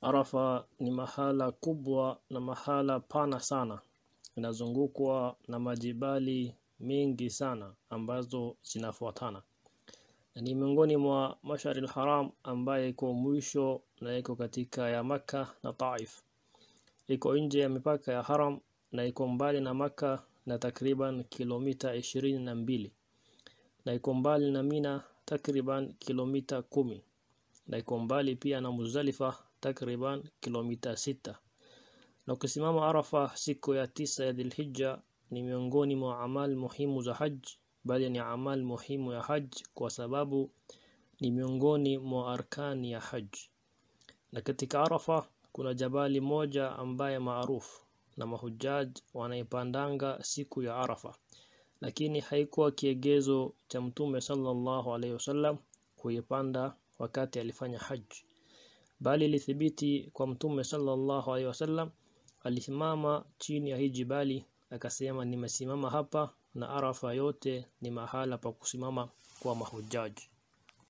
Arafa ni mahala kubwa na mahala pana sana. Inazungukwa na majibali mengi sana ambazo zinafuatana. Ni miongoni mwa Mashari al-Haram ambaye iko mwisho na iko katika ya Makka na Taif. Iko nje ya mipaka ya Haram na iko mbali na Makka na takriban kilomita ishirini na mbili na iko mbali na Mina takriban kilomita kumi na iko mbali pia na Muzdalifa takriban kilomita sita na ukisimama Arafa siku ya tisa ya Dhulhijja ni miongoni mwa amal muhimu za haji bali ni amal muhimu ya haji kwa sababu ni miongoni mwa arkani ya haji na katika Arafa kuna jabali moja ambaye maarufu na mahujaj wanaipandanga siku ya Arafa lakini haikuwa kiegezo cha mtume sallallahu alayhi wasallam kuipanda wakati alifanya haji bali ilithibiti kwa mtume sallallahu alaihi wasallam alisimama chini ya hiji bali akasema nimesimama hapa na Arafa yote ni mahala pa kusimama kwa mahujaji